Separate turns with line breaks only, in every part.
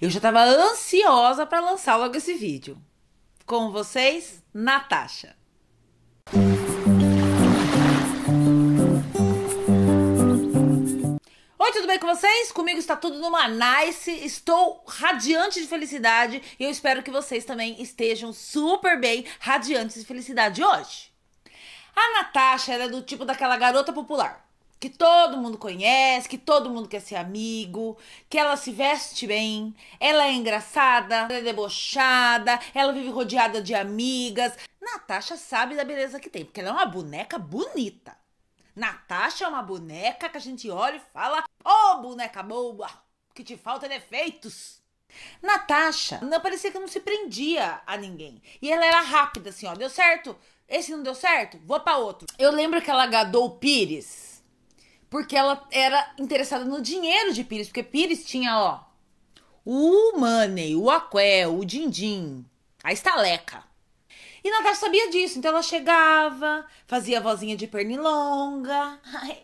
Eu já estava ansiosa para lançar logo esse vídeo. Com vocês, Natasha. Oi, tudo bem com vocês? Comigo está tudo numa nice. Estou radiante de felicidade e eu espero que vocês também estejam super bem, radiantes de felicidade hoje. A Natasha era do tipo daquela garota popular que todo mundo conhece, que todo mundo quer ser amigo, que ela se veste bem, ela é engraçada, ela é debochada, ela vive rodeada de amigas. Natasha sabe da beleza que tem, porque ela é uma boneca bonita. Natasha é uma boneca que a gente olha e fala: Ô oh, boneca boba, que te falta defeitos. Natasha não parecia que não se prendia a ninguém. E ela era rápida, assim, ó. Deu certo? Esse não deu certo? Vou para outro. Eu lembro que ela gadou o Pires porque ela era interessada no dinheiro de Pires, porque Pires tinha, ó, o Money, o Aquel, o din-din, a estaleca. E Natasha sabia disso, então ela chegava, fazia a vozinha de pernilonga. Ai,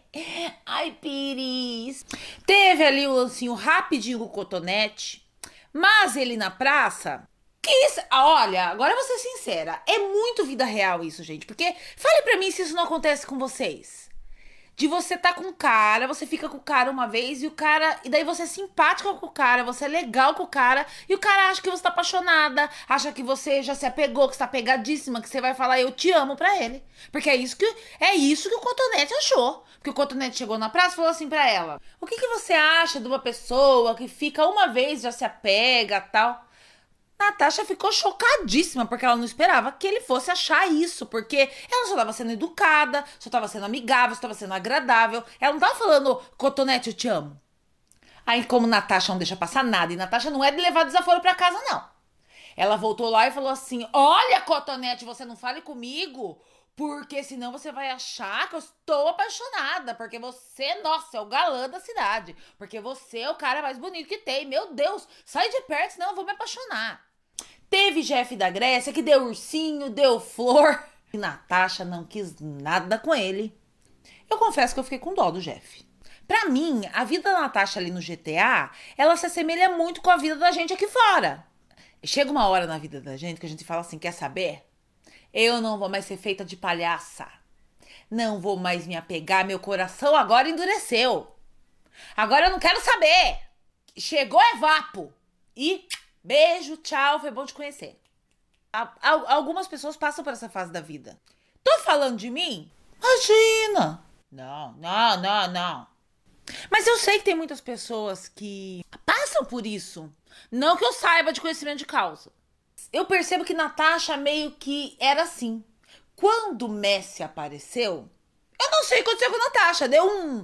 ai, Pires. Teve ali o lancinho rapidinho com o cotonete, mas ele na praça quis. Ah, olha, agora eu vou ser sincera, é muito vida real isso, gente, porque fale para mim se isso não acontece com vocês de você tá com o cara, você fica com o cara uma vez e o cara. E daí você é simpática com o cara, você é legal com o cara, e o cara acha que você tá apaixonada, acha que você já se apegou, que você tá pegadíssima, que você vai falar eu te amo pra ele. Porque é isso que é isso que o Cotonete achou. Porque o Cotonete chegou na praça e falou assim pra ela: O que, que você acha de uma pessoa que fica uma vez, já se apega tal? Natasha ficou chocadíssima, porque ela não esperava que ele fosse achar isso, porque ela só estava sendo educada, só estava sendo amigável, só estava sendo agradável. Ela não estava falando, cotonete, eu te amo. Aí, como Natasha não deixa passar nada, e Natasha não é de levar desaforo para casa, não. Ela voltou lá e falou assim: Olha, cotonete, você não fale comigo, porque senão você vai achar que eu estou apaixonada. Porque você, nossa, é o galã da cidade. Porque você é o cara mais bonito que tem. Meu Deus, sai de perto, senão eu vou me apaixonar. Teve Jeff da Grécia que deu ursinho, deu flor. E Natasha não quis nada com ele. Eu confesso que eu fiquei com dó do Jeff. Pra mim, a vida da Natasha ali no GTA, ela se assemelha muito com a vida da gente aqui fora. Chega uma hora na vida da gente que a gente fala assim: quer saber? Eu não vou mais ser feita de palhaça. Não vou mais me apegar, meu coração agora endureceu. Agora eu não quero saber. Chegou é vapo. E Beijo, tchau, foi bom te conhecer. Algumas pessoas passam por essa fase da vida. Tô falando de mim? Imagina! Não, não, não, não. Mas eu sei que tem muitas pessoas que passam por isso. Não que eu saiba de conhecimento de causa. Eu percebo que Natasha meio que era assim. Quando Messi apareceu, eu não sei o que aconteceu com Natasha. Deu um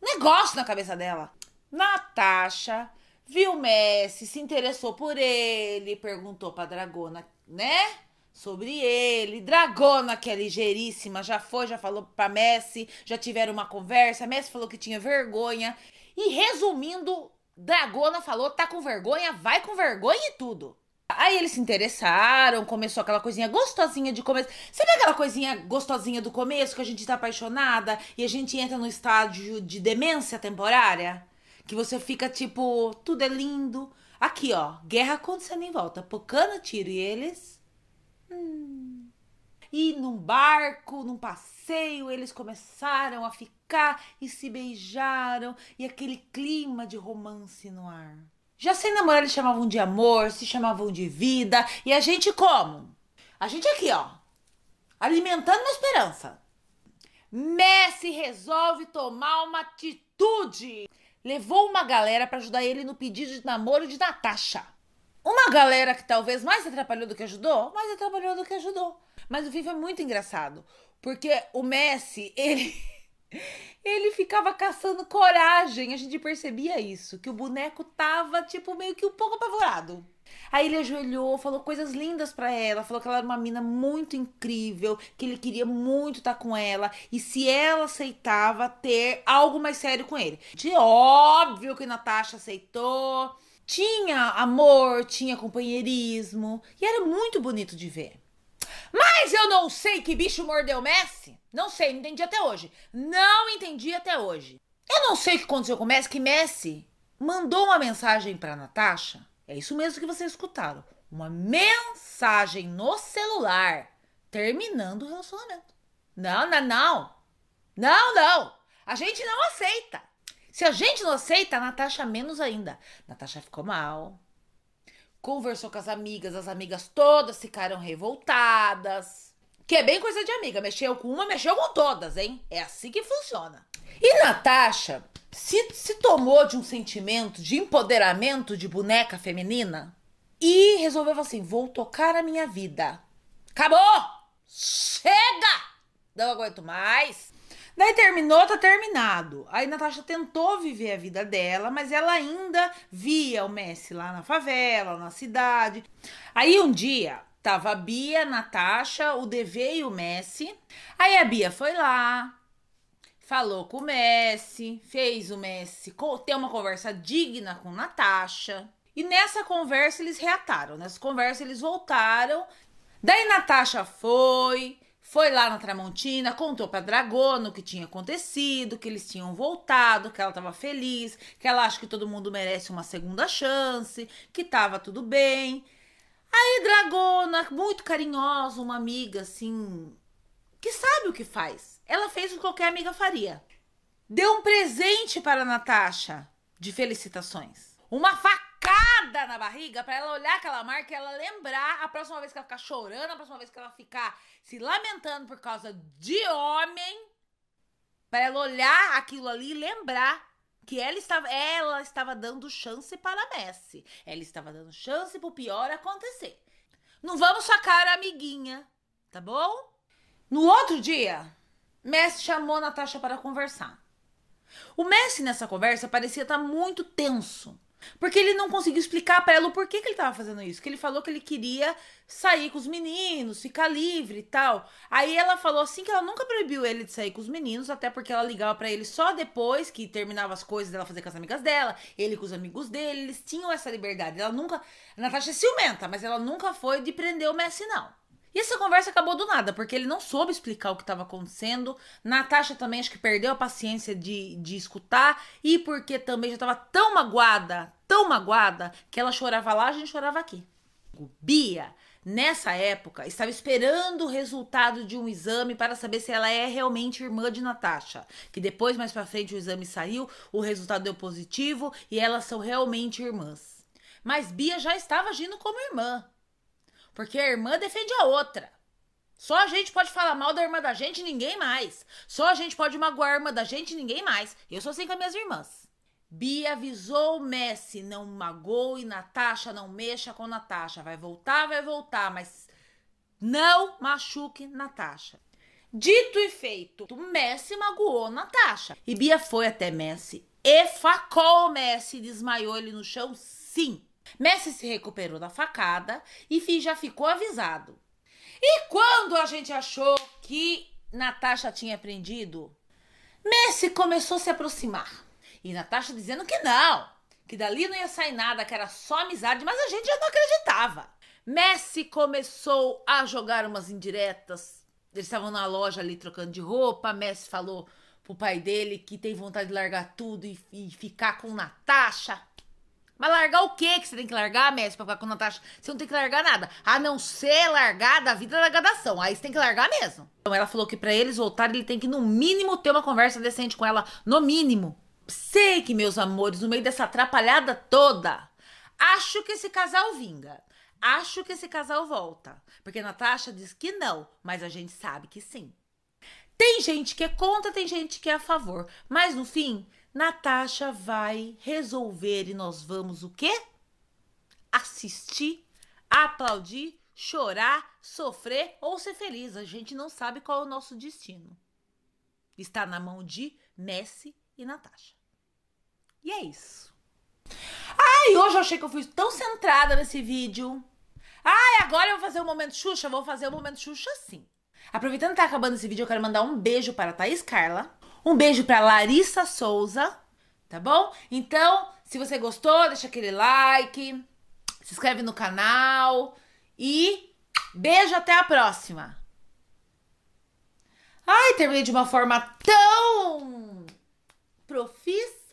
negócio na cabeça dela. Natasha viu Messi, se interessou por ele, perguntou pra Dragona, né? Sobre ele. Dragona, que é ligeiríssima, já foi, já falou pra Messi, já tiveram uma conversa. Messi falou que tinha vergonha. E resumindo, Dragona falou: tá com vergonha, vai com vergonha e tudo. Aí eles se interessaram, começou aquela coisinha gostosinha de começo. Sabe aquela coisinha gostosinha do começo que a gente tá apaixonada e a gente entra no estágio de demência temporária? que você fica tipo, tudo é lindo. Aqui, ó, guerra acontecendo em volta, pocana tiro e eles. Hum. E num barco, num passeio, eles começaram a ficar e se beijaram e aquele clima de romance no ar. Já sem namorar, eles chamavam de amor, se chamavam de vida. E a gente como? A gente aqui, ó, alimentando uma esperança. Messi resolve tomar uma atitude levou uma galera para ajudar ele no pedido de namoro de Natasha. Uma galera que talvez mais atrapalhou do que ajudou, mais atrapalhou do que ajudou. Mas o fim foi é muito engraçado, porque o Messi, ele ele ficava caçando coragem, a gente percebia isso, que o boneco tava tipo meio que um pouco apavorado. Aí ele ajoelhou, falou coisas lindas para ela, falou que ela era uma mina muito incrível, que ele queria muito estar tá com ela e se ela aceitava ter algo mais sério com ele. De óbvio que Natasha aceitou. Tinha amor, tinha companheirismo e era muito bonito de ver. Mas eu não sei que bicho mordeu Messi. Não sei, não entendi até hoje. Não entendi até hoje. Eu não sei o que aconteceu com o Messi, que Messi mandou uma mensagem para Natasha é isso mesmo que vocês escutaram. Uma mensagem no celular terminando o relacionamento. Não, não, não. Não, não. A gente não aceita. Se a gente não aceita, a Natasha menos ainda. Natasha ficou mal. Conversou com as amigas, as amigas todas ficaram revoltadas. Que é bem coisa de amiga. Mexeu com uma, mexeu com todas, hein? É assim que funciona. E Natasha se, se tomou de um sentimento de empoderamento de boneca feminina e resolveu assim: vou tocar a minha vida. Acabou! Chega! Não aguento mais. Daí terminou, tá terminado. Aí Natasha tentou viver a vida dela, mas ela ainda via o Messi lá na favela, na cidade. Aí um dia tava a Bia, Natasha, o DV e o Messi. Aí a Bia foi lá, falou com o Messi, fez o Messi ter uma conversa digna com Natasha. E nessa conversa eles reataram, nessa conversa eles voltaram. Daí Natasha foi, foi lá na Tramontina, contou para Dragona o que tinha acontecido, que eles tinham voltado, que ela estava feliz, que ela acha que todo mundo merece uma segunda chance, que tava tudo bem. Aí Dragona, muito carinhosa, uma amiga assim, que sabe o que faz ela fez o que qualquer amiga faria. Deu um presente para Natasha de felicitações. Uma facada na barriga para ela olhar aquela marca e ela lembrar a próxima vez que ela ficar chorando, a próxima vez que ela ficar se lamentando por causa de homem, para ela olhar aquilo ali e lembrar que ela estava, ela estava dando chance para Messi. Ela estava dando chance para o pior acontecer. Não vamos sacar a amiguinha, tá bom? No outro dia, Messi chamou Natasha para conversar. O Messi nessa conversa parecia estar tá muito tenso. Porque ele não conseguiu explicar para ela o porquê que ele estava fazendo isso. Que ele falou que ele queria sair com os meninos, ficar livre e tal. Aí ela falou assim que ela nunca proibiu ele de sair com os meninos, até porque ela ligava para ele só depois que terminava as coisas dela fazer com as amigas dela, ele com os amigos dele, eles tinham essa liberdade. Ela nunca, a Natasha é ciumenta, mas ela nunca foi de prender o Messi não. E essa conversa acabou do nada, porque ele não soube explicar o que estava acontecendo. Natasha também acho que perdeu a paciência de, de escutar. E porque também já estava tão magoada, tão magoada, que ela chorava lá, a gente chorava aqui. Bia, nessa época, estava esperando o resultado de um exame para saber se ela é realmente irmã de Natasha. Que depois, mais para frente, o exame saiu, o resultado deu positivo e elas são realmente irmãs. Mas Bia já estava agindo como irmã. Porque a irmã defende a outra. Só a gente pode falar mal da irmã da gente, ninguém mais. Só a gente pode magoar a irmã da gente, ninguém mais. Eu sou assim com as minhas irmãs. Bia avisou o Messi, não magoe Natasha, não mexa com Natasha. Vai voltar, vai voltar, mas não machuque Natasha. Dito e feito, o Messi magoou Natasha. E Bia foi até Messi e facou o Messi, desmaiou ele no chão, sim. Messi se recuperou da facada e já ficou avisado. E quando a gente achou que Natasha tinha aprendido, Messi começou a se aproximar. E Natasha dizendo que não, que dali não ia sair nada, que era só amizade, mas a gente já não acreditava. Messi começou a jogar umas indiretas. Eles estavam na loja ali trocando de roupa. Messi falou pro pai dele que tem vontade de largar tudo e, e ficar com Natasha. Mas largar o quê que você tem que largar, Messi, pra ficar com Natasha? Você não tem que largar nada. A não ser largar da vida da gradação. Aí você tem que largar mesmo. Então ela falou que para eles voltar, ele tem que, no mínimo, ter uma conversa decente com ela. No mínimo. Sei que, meus amores, no meio dessa atrapalhada toda, acho que esse casal vinga. Acho que esse casal volta. Porque Natasha diz que não, mas a gente sabe que sim. Tem gente que é contra, tem gente que é a favor. Mas no fim, Natasha vai resolver e nós vamos o quê? Assistir, aplaudir, chorar, sofrer ou ser feliz. A gente não sabe qual é o nosso destino. Está na mão de Messi e Natasha. E é isso. Ai, hoje eu achei que eu fui tão centrada nesse vídeo. Ai, agora eu vou fazer o um momento Xuxa? Vou fazer o um momento Xuxa sim. Aproveitando que tá acabando esse vídeo, eu quero mandar um beijo para a Thaís Carla, um beijo para Larissa Souza, tá bom? Então, se você gostou, deixa aquele like, se inscreve no canal e beijo até a próxima. Ai, terminei de uma forma tão profissional.